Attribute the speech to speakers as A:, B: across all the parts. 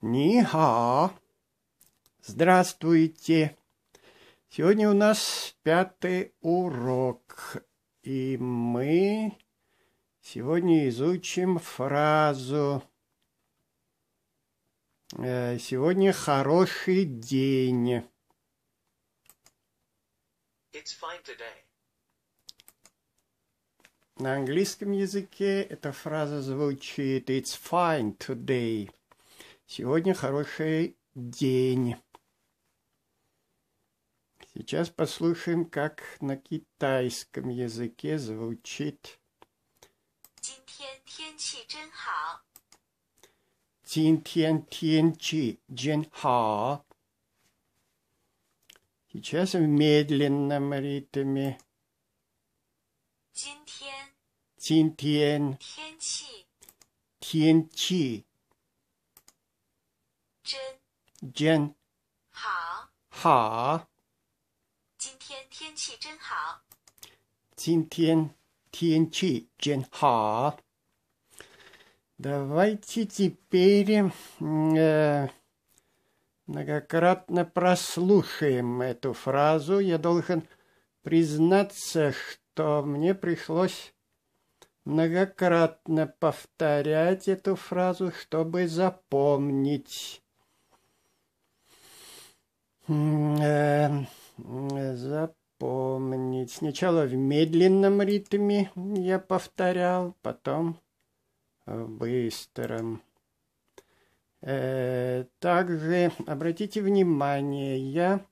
A: Ниха. Здравствуйте. Сегодня у нас пятый урок, и мы сегодня изучим фразу. Э, сегодня хороший день. It's fine today. На английском языке эта фраза звучит «It's fine today». Сегодня хороший день. Сейчас послушаем, как на китайском языке звучит. Сейчас в медленном ритме. Тинтьен. Тинтьен. Тенчи. 真真好好。
B: 今天天气真好。
A: 今天天气真好。Давайте теперь э, многократно прослушаем эту фразу. Я должен признаться, что мне пришлось многократно повторять эту фразу, чтобы запомнить. Э, э, запомнить. Сначала в медленном ритме я повторял, потом в э, быстром. Также обратите внимание, я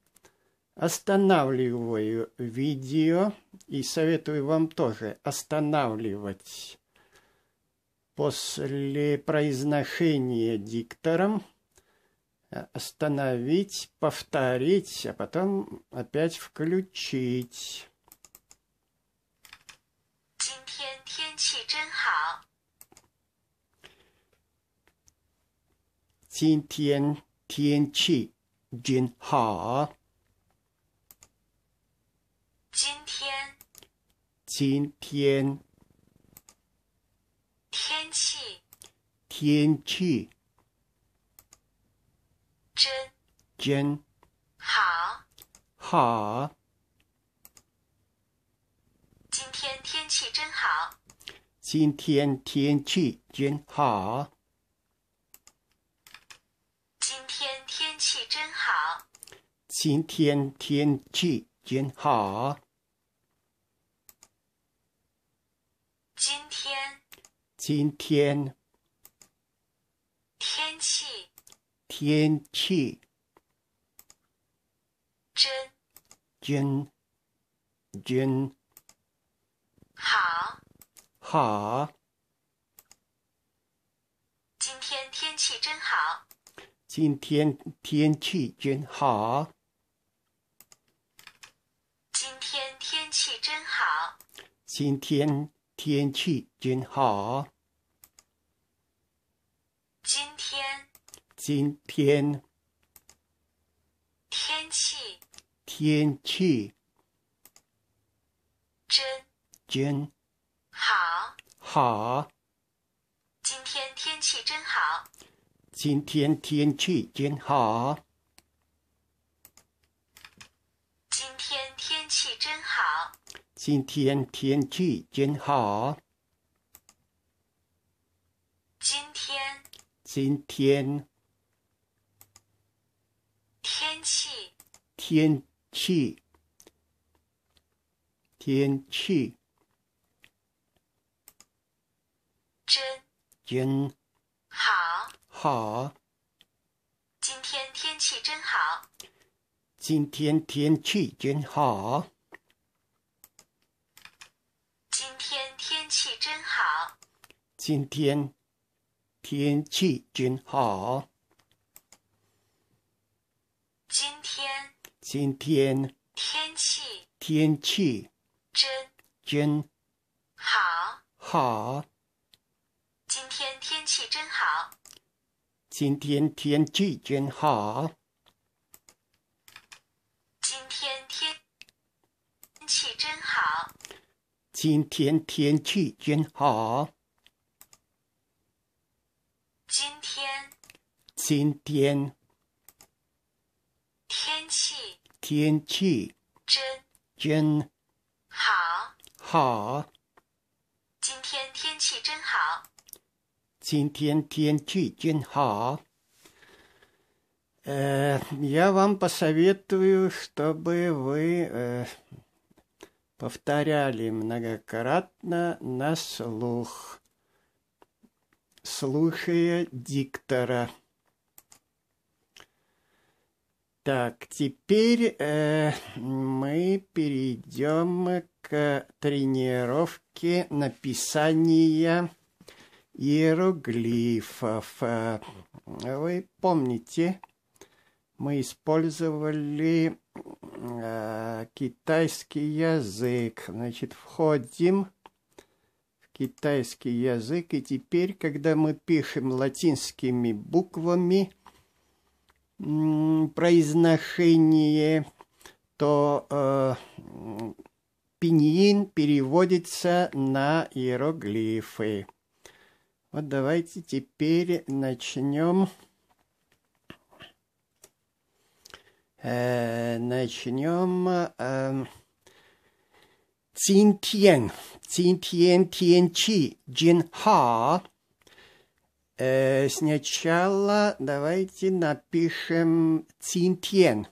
A: останавливаю видео и советую вам тоже останавливать после произношения диктором остановить, повторить, а потом опять включить.
B: Тин-тен, тен-чи, джин-ха.
A: Тин-тен. Тен-чи. Тен-чи.
B: 好，
A: 好。
B: 今天天气真好。
A: 今天天气真好。
B: 今天天气真好。
A: 今天天气真好。今天。今天。天气。天气。今君。好好，
B: 今天天气真好。
A: 今天天气真好。
B: 今天天气真好。
A: 今天天气真好。
B: 今天。
A: 今天。天气真真
B: 好
A: 好，
B: 今天天气真好。
A: 今天天气真好。
B: 今天天气真好。
A: 今天天气真好。今天今天天气天。气，天气真真
B: 好，
A: 好。
B: 今天天气真好，
A: 今天天气真好，今
B: 天天气真
A: 好，今天天气真好。今天
B: 天气
A: 天气真真
B: 好好。今天天气真好。
A: 今天天气真好。
B: 今天天气真好。今天
A: 今天。气，天气，真真
B: 好，
A: 好。
B: 今天天气真好，
A: 今天天气真好。Э, я вам посоветую, чтобы вы э, повторяли многократно на слух, слушая диктора. Так, теперь э, мы перейдем к тренировке написания иероглифов. Вы помните, мы использовали э, китайский язык. Значит, входим в китайский язык. И теперь, когда мы пишем латинскими буквами – произношение, то э, пиньин переводится на иероглифы. Вот давайте теперь начнем. Э, начнем. Э, Цинтьен, Цинтьен Тьенчи, ха Э, сначала давайте напишем цинтьен.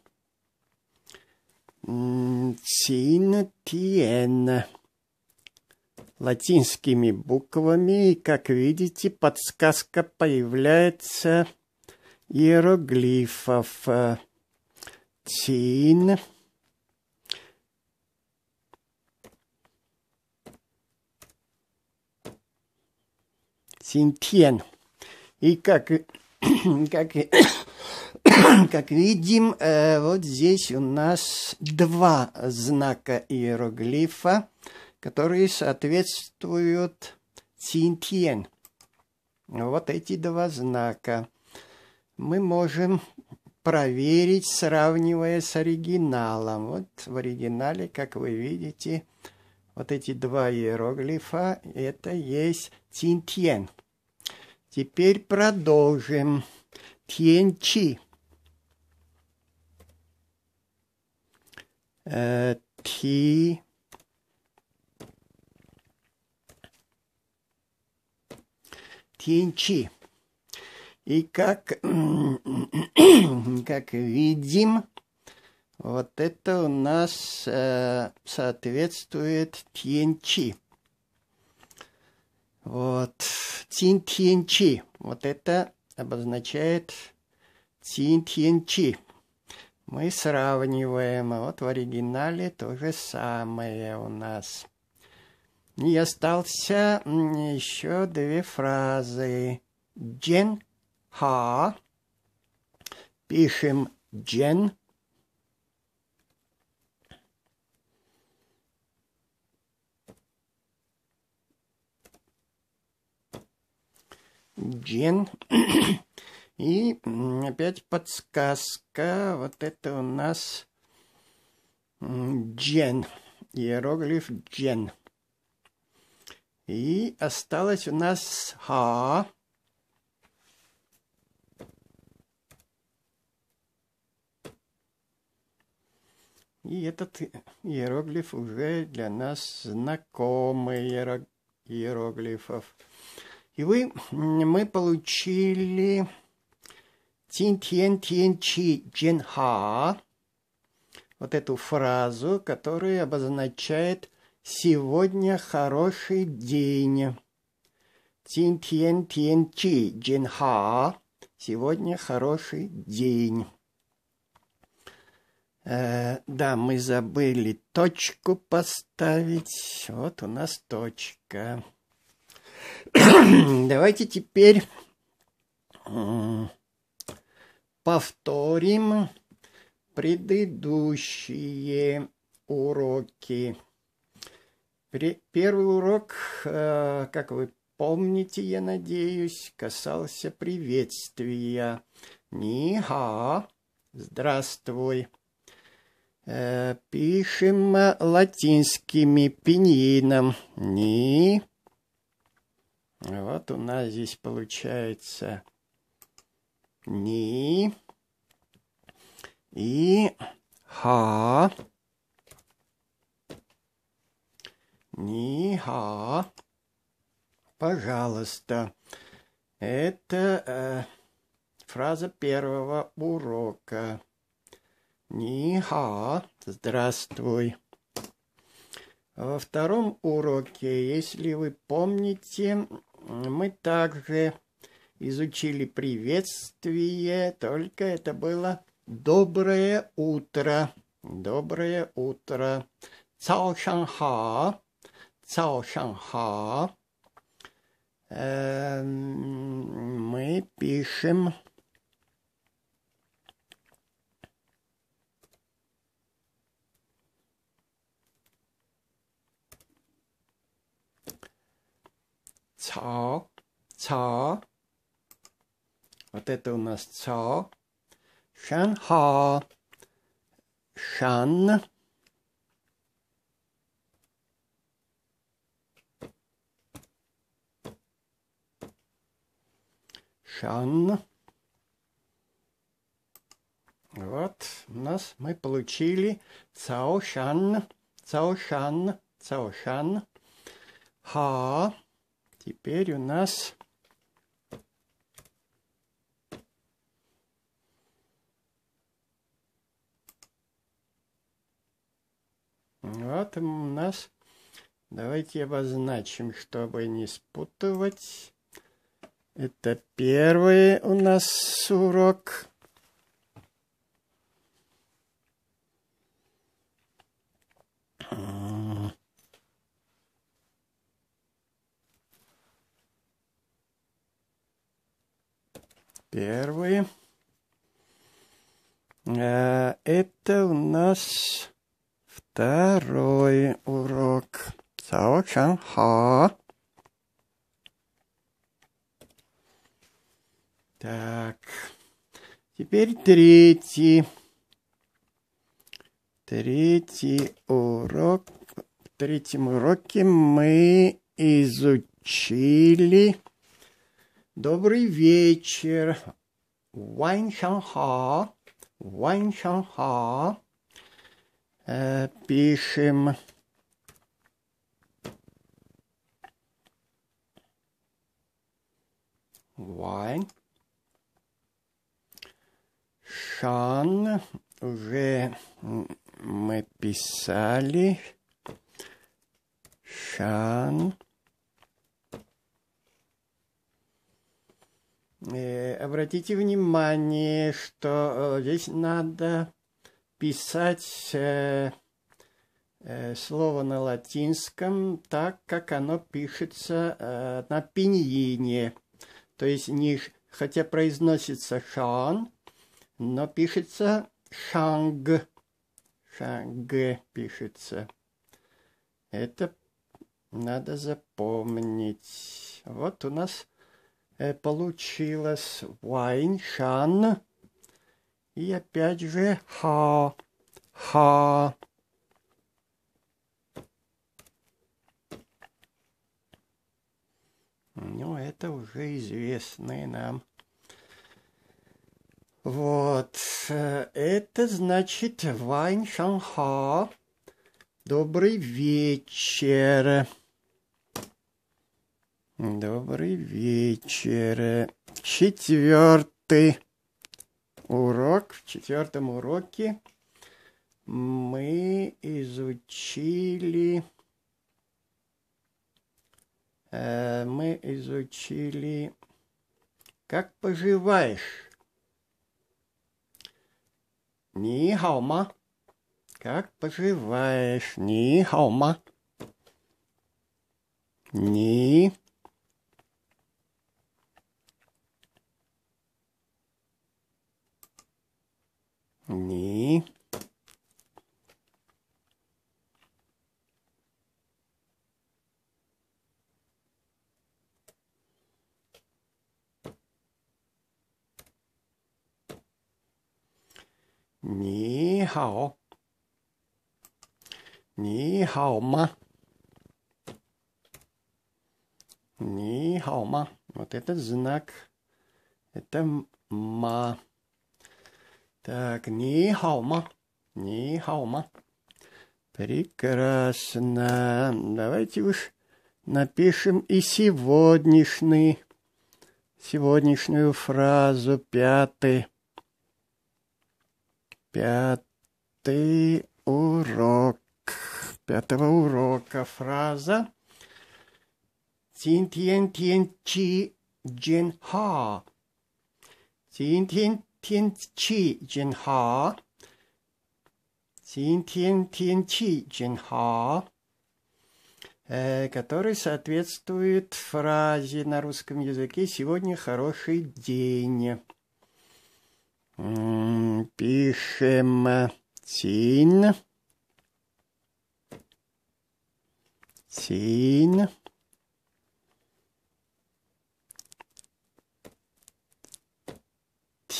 A: Цинтьен. Латинскими буквами, и, как видите, подсказка появляется иероглифов. Цин. Цинтьен. И как, как, как видим, э, вот здесь у нас два знака иероглифа, которые соответствуют цинтьен. Вот эти два знака мы можем проверить, сравнивая с оригиналом. Вот в оригинале, как вы видите, вот эти два иероглифа, это есть цинтьен. Теперь продолжим. Тьенчи. Э, ти. Тьенчи. И как, как видим, вот это у нас э, соответствует тьенчи. Вот. Цинтьенчи. Вот это обозначает цинтьенчи. Мы сравниваем. а Вот в оригинале то же самое у нас. И остался еще две фразы. Джен ха. Пишем джен Джен. И опять подсказка. Вот это у нас Джен. Иероглиф Джен. И осталось у нас Ха. И этот иероглиф уже для нас знакомый иероглифов. И вы, мы получили Тин Тен Тен Чи Джен Ха. Вот эту фразу, которая обозначает «Сегодня хороший день». Тин Тен Тен Чи Джен Ха. Сегодня хороший день. Э, да, мы забыли точку поставить. Вот у нас точка. Давайте теперь повторим предыдущие уроки. Первый урок, э, как вы помните, я надеюсь, касался приветствия. Ниха, здравствуй. Э, пишем латинскими пеньином. Ни, вот у нас здесь получается ни и ха. Ни ха. Пожалуйста. Это э, фраза первого урока. Ни ха. Здравствуй. Во втором уроке, если вы помните, мы также изучили приветствие, только это было «Доброе утро». «Доброе утро». «Цао Шанха». «Цао Шанха». Эм, мы пишем ча, ца. Вот это у нас ца. Шанха, шан. Шан. Вот у нас мы получили Шан, Шан, Цаошан, Шан, Ха, Теперь у нас Вот у нас, давайте обозначим, чтобы не спутывать. Это первый у нас урок. первые. Э, это у нас второй урок. Сао Чан Ха. Так, теперь третий. Третий урок. В третьем уроке мы изучили Добрый вечер. Вайнханха. Вайнханха. Э, пишем. Вайн. Шан. Уже мы писали. Шан. Э, обратите внимание, что э, здесь надо писать э, слово на латинском так, как оно пишется на пиньине. То есть, не, хотя произносится «шан», но пишется «шанг». «Шанг» пишется. Это надо запомнить. Вот у нас Э, получилось Вайншан. И опять же Ха. Ха. Ну, это уже известные нам. Вот. Э, это значит Вайн Шанха. Добрый вечер. Добрый вечер. Четвертый урок. В четвертом уроке мы изучили... Э, мы изучили... Как поживаешь? Ни хаума. Как поживаешь? Ни хаума. Ни. Nii. Ni hao. Ni hao ma. Ни хаума. Вот этот знак. Это ма. Так, не хаума. не хаума. Прекрасно. Давайте уж напишем и сегодняшний, сегодняшнюю фразу пятый. Пятый урок. Пятого урока фраза. Тин тин тин чи джин ха. Тин тин 天气真好，今天天气真好，э, который соответствует фразе на русском языке «сегодня хороший день». Пишем «тин», «тин»,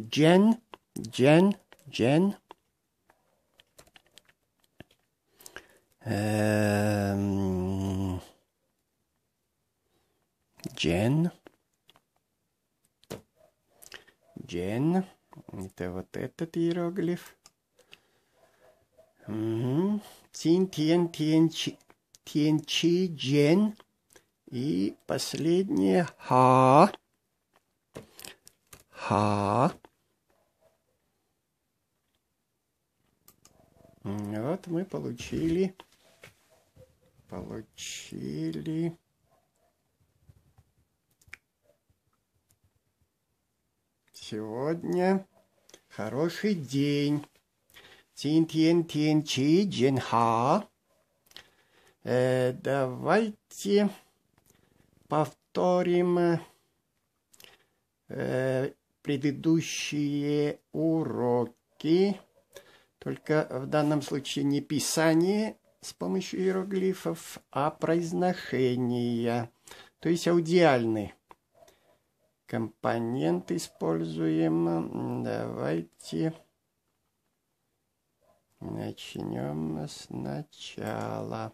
A: Джен, Джен, Джен. Эм... Джен. Джен. Это вот этот иероглиф. Цин, Тен, Тен, Тен, Чи, Джен. И последнее Ха. Ха. Вот мы получили, получили сегодня хороший день. Тин тин тин чи джин ха. Э, давайте повторим э, предыдущие уроки. Только в данном случае не писание с помощью иероглифов, а произношение, то есть аудиальный компонент используем. Давайте начнем сначала.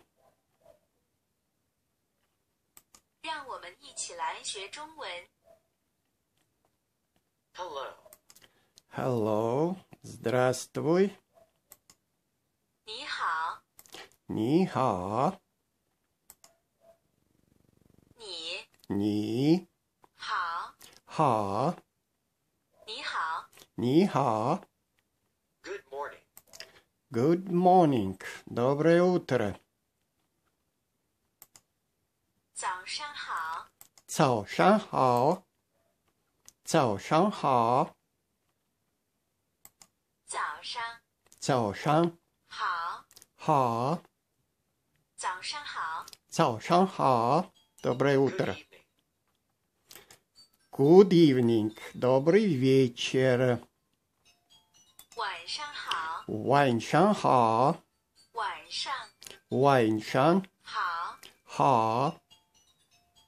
A: Hello. Hello. Здравствуй.
B: 你好，
A: 你好，你你好，好，
B: 你好，你好。Good
A: morning，Good morning，Доброе t т р
B: 早上好，
A: 早上好，早上好，早上，早上。好。好。
B: 早上好。
A: 早上好。Доброе утро. Good evening. Добрый вечер.
B: 晚上好。
A: 晚上好。晚上。晚上。好。好。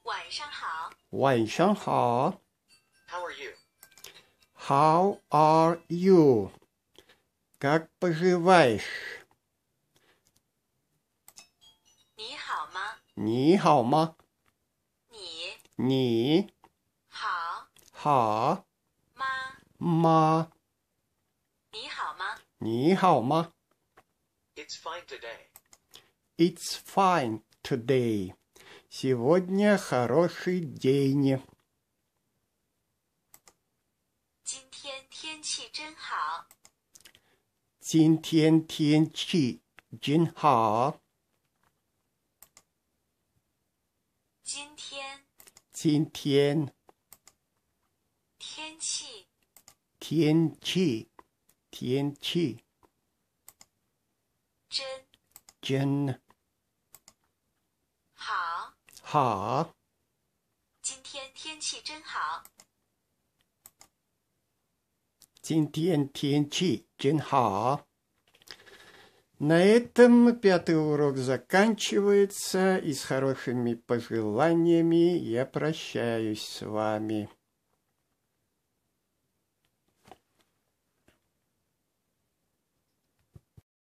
B: 晚上好。
A: 晚上好。How are you? How are you? Как поживаешь?
B: 你好吗？
A: 你好吗？
B: 你
A: 你好好吗吗？
B: 你好吗？
A: 你好吗
B: ？It's fine today.
A: It's fine today. Сегодня хороший день.
B: 今天天气真好。
A: 今天天气真好。今天，
B: 天气，
A: 天气，天气，真，真，
B: 好，
A: 好。
B: 今天天气真好。
A: 今天天气真好。На этом пятый урок заканчивается, и с хорошими пожеланиями я прощаюсь с вами.